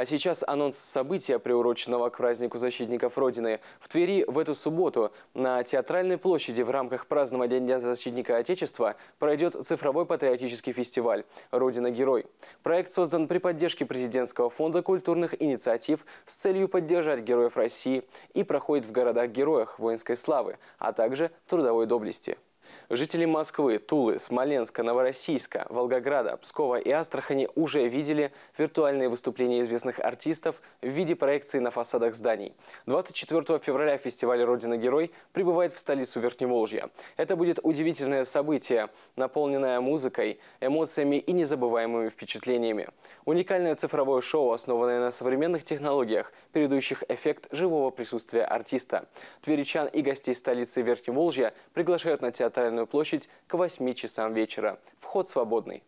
А сейчас анонс события, приуроченного к празднику защитников Родины. В Твери в эту субботу на Театральной площади в рамках празднования Дня защитника Отечества пройдет цифровой патриотический фестиваль «Родина-герой». Проект создан при поддержке Президентского фонда культурных инициатив с целью поддержать героев России и проходит в городах-героях воинской славы, а также трудовой доблести. Жители Москвы, Тулы, Смоленска, Новороссийска, Волгограда, Пскова и Астрахани уже видели виртуальные выступления известных артистов в виде проекции на фасадах зданий. 24 февраля фестиваль «Родина Герой» прибывает в столицу Верхневолжья. Это будет удивительное событие, наполненное музыкой, эмоциями и незабываемыми впечатлениями. Уникальное цифровое шоу, основанное на современных технологиях, передающих эффект живого присутствия артиста. Тверичан и гостей столицы Верхневолжья приглашают на театральную Красную площадь к 8 часам вечера. Вход свободный.